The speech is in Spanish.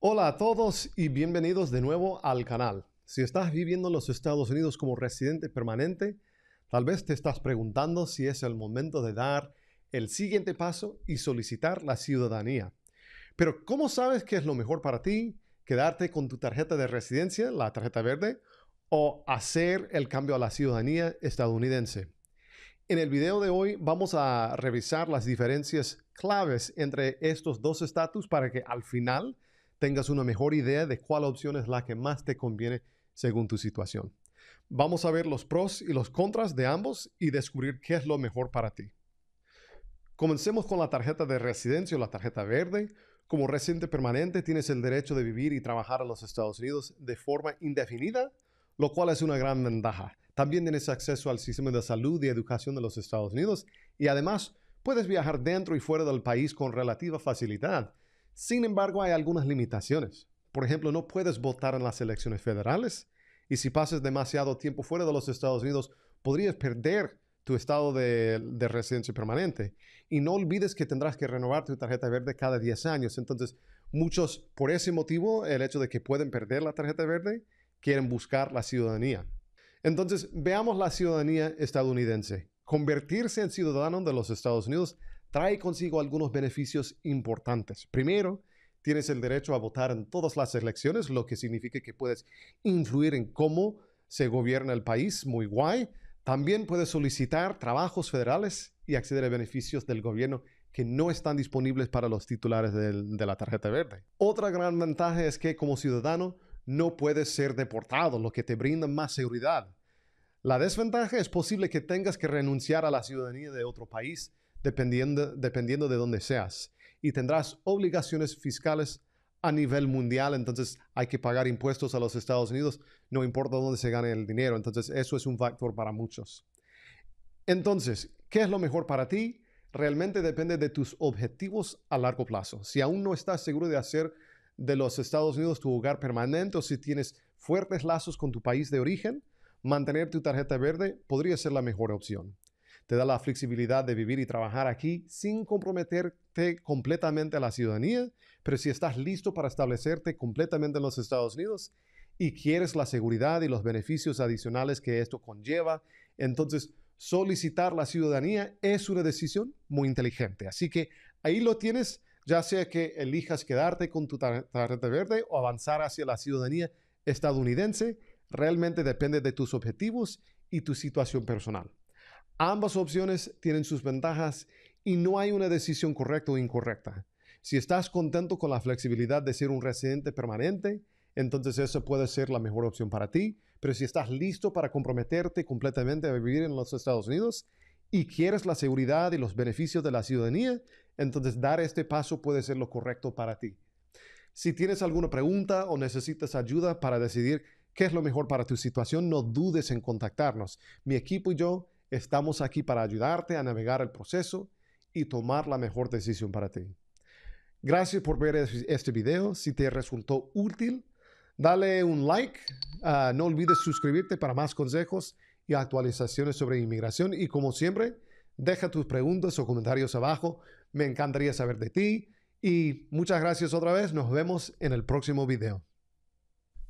Hola a todos y bienvenidos de nuevo al canal. Si estás viviendo en los Estados Unidos como residente permanente, tal vez te estás preguntando si es el momento de dar el siguiente paso y solicitar la ciudadanía. Pero ¿cómo sabes qué es lo mejor para ti? ¿Quedarte con tu tarjeta de residencia, la tarjeta verde, o hacer el cambio a la ciudadanía estadounidense? En el video de hoy vamos a revisar las diferencias claves entre estos dos estatus para que al final tengas una mejor idea de cuál opción es la que más te conviene según tu situación. Vamos a ver los pros y los contras de ambos y descubrir qué es lo mejor para ti. Comencemos con la tarjeta de residencia o la tarjeta verde. Como residente permanente tienes el derecho de vivir y trabajar en los Estados Unidos de forma indefinida, lo cual es una gran ventaja. También tienes acceso al sistema de salud y educación de los Estados Unidos y además puedes viajar dentro y fuera del país con relativa facilidad, sin embargo, hay algunas limitaciones. Por ejemplo, no puedes votar en las elecciones federales y si pasas demasiado tiempo fuera de los Estados Unidos, podrías perder tu estado de, de, residencia permanente. Y no olvides que tendrás que renovar tu tarjeta verde cada 10 años. Entonces, muchos, por ese motivo, el hecho de que pueden perder la tarjeta verde, quieren buscar la ciudadanía. Entonces, veamos la ciudadanía estadounidense. Convertirse en ciudadano de los Estados Unidos trae consigo algunos beneficios importantes. Primero, tienes el derecho a votar en todas las elecciones, lo que significa que puedes influir en cómo se gobierna el país, muy guay. También puedes solicitar trabajos federales y acceder a beneficios del gobierno que no están disponibles para los titulares de la tarjeta verde. Otra gran ventaja es que como ciudadano no puedes ser deportado, lo que te brinda más seguridad. La desventaja es posible que tengas que renunciar a la ciudadanía de otro país dependiendo, dependiendo de dónde seas y tendrás obligaciones fiscales a nivel mundial, entonces hay que pagar impuestos a los Estados Unidos, no importa dónde se gane el dinero, entonces eso es un factor para muchos. Entonces, ¿qué es lo mejor para ti? Realmente depende de tus objetivos a largo plazo. Si aún no estás seguro de hacer de los Estados Unidos tu hogar permanente o si tienes fuertes lazos con tu país de origen, mantener tu tarjeta verde podría ser la mejor opción. Te da la flexibilidad de vivir y trabajar aquí sin comprometerte completamente a la ciudadanía, pero si estás listo para establecerte completamente en los Estados Unidos y quieres la seguridad y los beneficios adicionales que esto conlleva, entonces solicitar la ciudadanía es una decisión muy inteligente. Así que ahí lo tienes, ya sea que elijas quedarte con tu tarjeta verde o avanzar hacia la ciudadanía estadounidense Realmente depende de tus objetivos y tu situación personal. Ambas opciones tienen sus ventajas y no hay una decisión correcta o incorrecta. Si estás contento con la flexibilidad de ser un residente permanente, entonces esa puede ser la mejor opción para ti. Pero si estás listo para comprometerte completamente a vivir en los Estados Unidos y quieres la seguridad y los beneficios de la ciudadanía, entonces dar este paso puede ser lo correcto para ti. Si tienes alguna pregunta o necesitas ayuda para decidir qué es lo mejor para tu situación, no dudes en contactarnos. Mi equipo y yo estamos aquí para ayudarte a navegar el proceso y tomar la mejor decisión para ti. Gracias por ver este video. Si te resultó útil, dale un like. Ah, no olvides suscribirte para más consejos y actualizaciones sobre inmigración. Y como siempre, deja tus preguntas o comentarios abajo. Me encantaría saber de ti. Y muchas gracias otra vez. Nos vemos en el próximo video.